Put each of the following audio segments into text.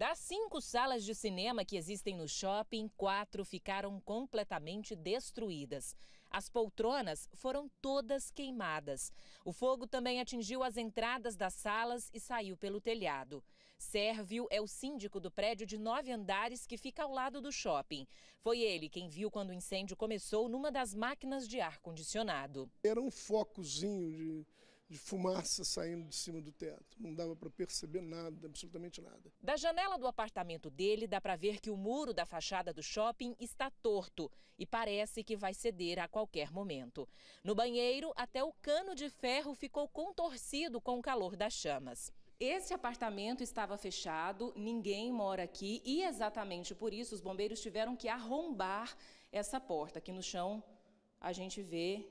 Das cinco salas de cinema que existem no shopping, quatro ficaram completamente destruídas. As poltronas foram todas queimadas. O fogo também atingiu as entradas das salas e saiu pelo telhado. Sérvio é o síndico do prédio de nove andares que fica ao lado do shopping. Foi ele quem viu quando o incêndio começou numa das máquinas de ar-condicionado. Era um focozinho de de fumaça saindo de cima do teto. Não dava para perceber nada, absolutamente nada. Da janela do apartamento dele, dá para ver que o muro da fachada do shopping está torto e parece que vai ceder a qualquer momento. No banheiro, até o cano de ferro ficou contorcido com o calor das chamas. esse apartamento estava fechado, ninguém mora aqui e exatamente por isso os bombeiros tiveram que arrombar essa porta. Aqui no chão a gente vê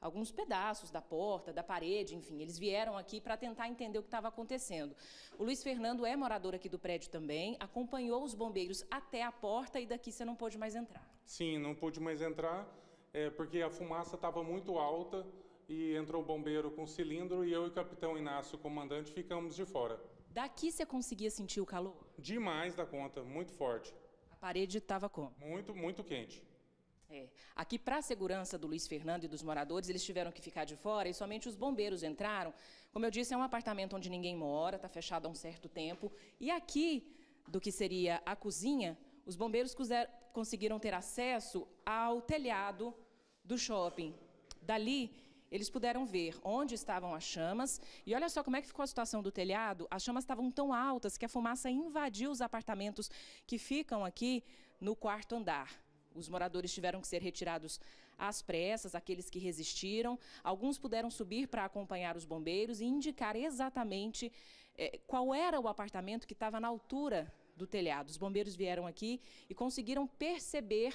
alguns pedaços da porta, da parede, enfim, eles vieram aqui para tentar entender o que estava acontecendo. O Luiz Fernando é morador aqui do prédio também, acompanhou os bombeiros até a porta e daqui você não pôde mais entrar. Sim, não pude mais entrar é, porque a fumaça estava muito alta e entrou o bombeiro com cilindro e eu e o capitão Inácio, o comandante, ficamos de fora. Daqui você conseguia sentir o calor? Demais da conta, muito forte. A parede estava como? Muito, muito quente. É. Aqui, para a segurança do Luiz Fernando e dos moradores, eles tiveram que ficar de fora e somente os bombeiros entraram. Como eu disse, é um apartamento onde ninguém mora, está fechado há um certo tempo. E aqui, do que seria a cozinha, os bombeiros conseguiram ter acesso ao telhado do shopping. Dali, eles puderam ver onde estavam as chamas. E olha só como é que ficou a situação do telhado. As chamas estavam tão altas que a fumaça invadiu os apartamentos que ficam aqui no quarto andar. Os moradores tiveram que ser retirados às pressas, aqueles que resistiram. Alguns puderam subir para acompanhar os bombeiros e indicar exatamente eh, qual era o apartamento que estava na altura do telhado. Os bombeiros vieram aqui e conseguiram perceber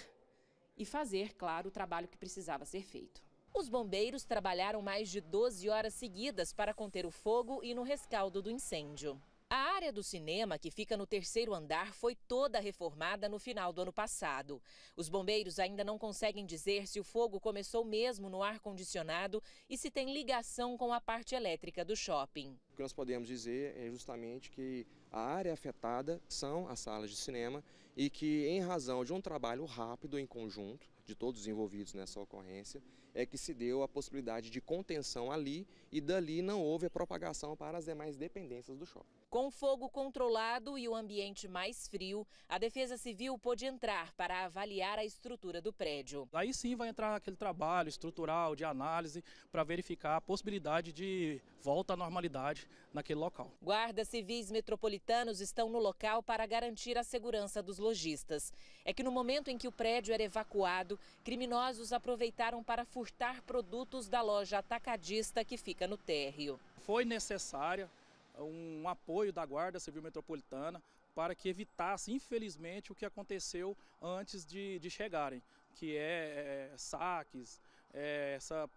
e fazer, claro, o trabalho que precisava ser feito. Os bombeiros trabalharam mais de 12 horas seguidas para conter o fogo e no rescaldo do incêndio. A área do cinema, que fica no terceiro andar, foi toda reformada no final do ano passado. Os bombeiros ainda não conseguem dizer se o fogo começou mesmo no ar-condicionado e se tem ligação com a parte elétrica do shopping. O que nós podemos dizer é justamente que a área afetada são as salas de cinema e que, em razão de um trabalho rápido em conjunto de todos os envolvidos nessa ocorrência, é que se deu a possibilidade de contenção ali e dali não houve a propagação para as demais dependências do shopping. Com o fogo controlado e o ambiente mais frio, a Defesa Civil pôde entrar para avaliar a estrutura do prédio. Aí sim vai entrar aquele trabalho estrutural de análise para verificar a possibilidade de volta à normalidade naquele local. Guardas civis metropolitanos estão no local para garantir a segurança dos lojistas. É que no momento em que o prédio era evacuado, criminosos aproveitaram para furtar produtos da loja atacadista que fica no térreo. Foi necessária um apoio da Guarda Civil Metropolitana para que evitasse, infelizmente, o que aconteceu antes de, de chegarem, que é, é saques, é, essa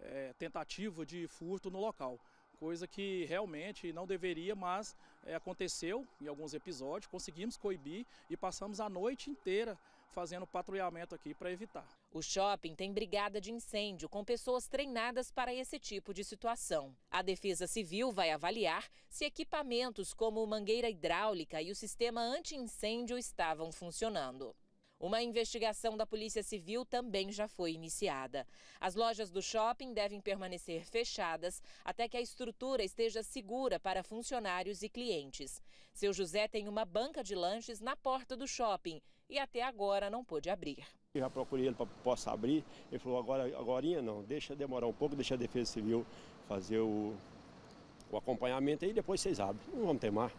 é, tentativa de furto no local coisa que realmente não deveria, mas é, aconteceu em alguns episódios, conseguimos coibir e passamos a noite inteira fazendo patrulhamento aqui para evitar. O shopping tem brigada de incêndio com pessoas treinadas para esse tipo de situação. A Defesa Civil vai avaliar se equipamentos como mangueira hidráulica e o sistema anti-incêndio estavam funcionando. Uma investigação da Polícia Civil também já foi iniciada. As lojas do shopping devem permanecer fechadas até que a estrutura esteja segura para funcionários e clientes. Seu José tem uma banca de lanches na porta do shopping e até agora não pôde abrir. Eu já procurei ele para possa abrir. Ele falou, agora, agora não, deixa demorar um pouco, deixa a Defesa Civil fazer o, o acompanhamento e depois vocês abrem. Não vamos ter mais.